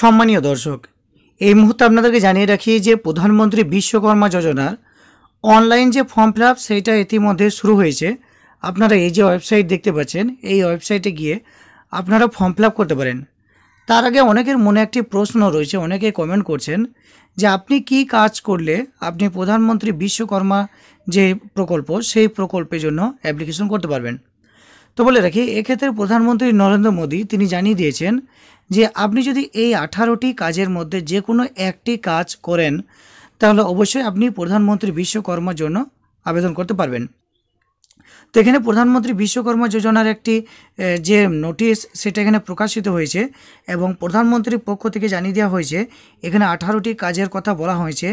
সম্মানীয় দর্শক এই মুহূর্তে আপনাদেরকে জানিয়ে রাখি যে প্রধানমন্ত্রী বিশ্বকর্মা যোজনার অনলাইন যে ফর্ম ফিল আপ সেইটা ইতিমধ্যে শুরু হয়েছে আপনারা এই যে ওয়েবসাইট দেখতে পাচ্ছেন এই ওয়েবসাইটে গিয়ে আপনারা ফর্ম ফিল আপ করতে পারেন তার আগে অনেকের মনে একটি প্রশ্ন রয়েছে অনেকে কমেন্ট করছেন যে আপনি কি কাজ করলে আপনি প্রধানমন্ত্রী বিশ্বকর্মা যে প্রকল্প সেই প্রকল্পের জন্য অ্যাপ্লিকেশন করতে পারবেন তো বলে রাখি এক্ষেত্রে প্রধানমন্ত্রী নরেন্দ্র মোদী তিনি জানিয়ে দিয়েছেন যে আপনি যদি এই আঠারোটি কাজের মধ্যে যে কোনো একটি কাজ করেন তাহলে অবশ্যই আপনি প্রধানমন্ত্রী বিশ্বকর্মার জন্য আবেদন করতে পারবেন তো এখানে প্রধানমন্ত্রী বিশ্বকর্মা যোজনার একটি যে নোটিশ সেটা এখানে প্রকাশিত হয়েছে এবং প্রধানমন্ত্রীর পক্ষ থেকে জানিয়ে দেওয়া হয়েছে এখানে আঠারোটি কাজের কথা বলা হয়েছে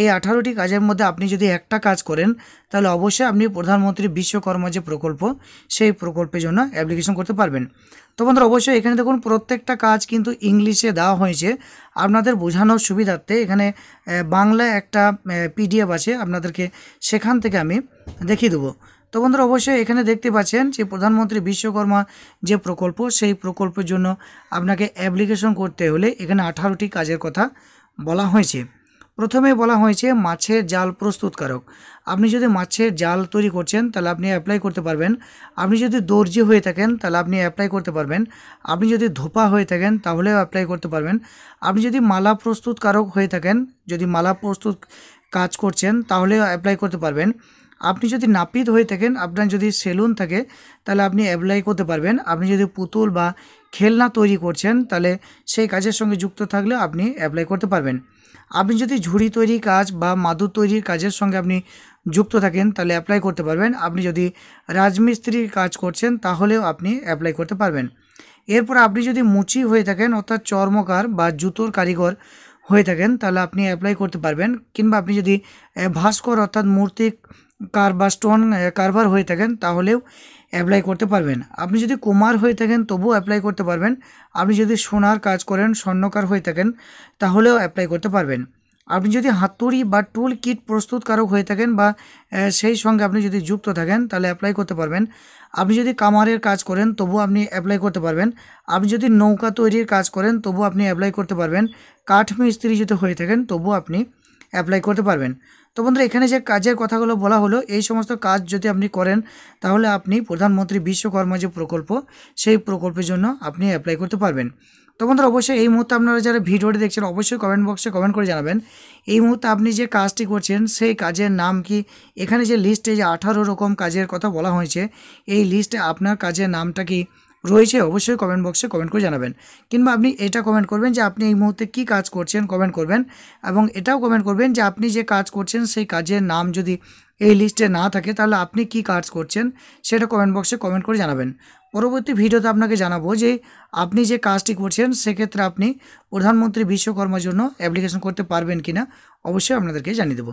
এই আঠারোটি কাজের মধ্যে আপনি যদি একটা কাজ করেন তাহলে অবশ্যই আপনি প্রধানমন্ত্রী বিশ্বকর্মা যে প্রকল্প সেই প্রকল্পের জন্য অ্যাপ্লিকেশন করতে পারবেন তো বন্ধুরা অবশ্যই এখানে দেখুন প্রত্যেকটা কাজ কিন্তু ইংলিশে দেওয়া হয়েছে আপনাদের বোঝানোর সুবিধার্থে এখানে বাংলা একটা পিডিএফ আছে আপনাদেরকে সেখান থেকে আমি দেখিয়ে দেবো তো বন্ধুরা অবশ্যই এখানে দেখতে পাচ্ছেন যে প্রধানমন্ত্রী বিশ্বকর্মা যে প্রকল্প সেই প্রকল্পের জন্য আপনাকে অ্যাপ্লিকেশন করতে হলে এখানে আঠারোটি কাজের কথা বলা হয়েছে প্রথমে বলা হয়েছে মাছের জাল প্রস্তুতকারক আপনি যদি মাছের জাল তৈরি করছেন তাহলে আপনি অ্যাপ্লাই করতে পারবেন আপনি যদি দর্জি হয়ে থাকেন তাহলে আপনি অ্যাপ্লাই করতে পারবেন আপনি যদি ধোপা হয়ে থাকেন তাহলেও অ্যাপ্লাই করতে পারবেন আপনি যদি মালা প্রস্তুতকারক হয়ে থাকেন যদি মালা প্রস্তুত কাজ করছেন তাহলেও অ্যাপ্লাই করতে পারবেন আপনি যদি নাপিত হয়ে থাকেন আপনার যদি সেলুন থাকে তাহলে আপনি অ্যাপ্লাই করতে পারবেন আপনি যদি পুতুল বা খেলনা তৈরি করছেন তাহলে সেই কাজের সঙ্গে যুক্ত থাকলে আপনি অ্যাপ্লাই করতে পারবেন আপনি যদি ঝুড়ি তৈরি কাজ বা মাদুর তৈরির কাজের সঙ্গে আপনি যুক্ত থাকেন তাহলে অ্যাপ্লাই করতে পারবেন আপনি যদি রাজমিস্ত্রির কাজ করছেন তাহলেও আপনি অ্যাপ্লাই করতে পারবেন এরপর আপনি যদি মুচি হয়ে থাকেন অর্থাৎ চর্মকার বা জুতোর কারিগর হয়ে থাকেন তাহলে আপনি অ্যাপ্লাই করতে পারবেন কিংবা আপনি যদি ভাস্কর অর্থাৎ মূর্তি কার বা স্টোন কারভার হয়ে থাকেন তাহলেও অ্যাপ্লাই করতে পারবেন আপনি যদি কুমার হয়ে থাকেন তবুও অ্যাপ্লাই করতে পারবেন আপনি যদি সোনার কাজ করেন স্বর্ণকার হয়ে থাকেন তাহলেও অ্যাপ্লাই করতে পারবেন আপনি যদি হাতুড়ি বা টুল কিট প্রস্তুতকারক হয়ে থাকেন বা সেই সঙ্গে আপনি যদি যুক্ত থাকেন তাহলে অ্যাপ্লাই করতে পারবেন আপনি যদি কামারের কাজ করেন তবু আপনি অ্যাপ্লাই করতে পারবেন আপনি যদি নৌকা তৈরির কাজ করেন তবু আপনি অ্যাপ্লাই করতে পারবেন কাঠ মিস্ত্রি যদি হয়ে থাকেন তবু আপনি অ্যাপ্লাই করতে পারবেন তো বন্ধুরা এখানে যে কাজের কথাগুলো বলা হলো এই সমস্ত কাজ যদি আপনি করেন তাহলে আপনি প্রধানমন্ত্রী বিশ্বকর্মা যে প্রকল্প সেই প্রকল্পের জন্য আপনি অ্যাপ্লাই করতে পারবেন তো বন্ধুরা অবশ্যই এই মুহূর্তে আপনারা যারা ভিডিওটি দেখছেন অবশ্যই কমেন্ট বক্সে কমেন্ট করে জানাবেন এই মুহূর্তে আপনি যে কাজটি করছেন সেই কাজের নাম কি এখানে যে লিস্টে যে আঠারো রকম কাজের কথা বলা হয়েছে এই লিস্টে আপনার কাজের নামটা কি রয়েছে অবশ্যই কমেন্ট বক্সে কমেন্ট করে জানাবেন কিংবা আপনি এটা কমেন্ট করবেন যে আপনি এই মুহূর্তে কি কাজ করছেন কমেন্ট করবেন এবং এটাও কমেন্ট করবেন যে আপনি যে কাজ করছেন সেই কাজের নাম যদি এই লিস্টে না থাকে তাহলে আপনি কি কাজ করছেন সেটা কমেন্ট বক্সে কমেন্ট করে জানাবেন পরবর্তী ভিডিওতে আপনাকে জানাবো যে আপনি যে কাজটি করছেন সেক্ষেত্রে আপনি প্রধানমন্ত্রী বিশ্বকর্মার জন্য অ্যাপ্লিকেশন করতে পারবেন কিনা অবশ্যই আপনাদেরকে জানিয়ে দেবো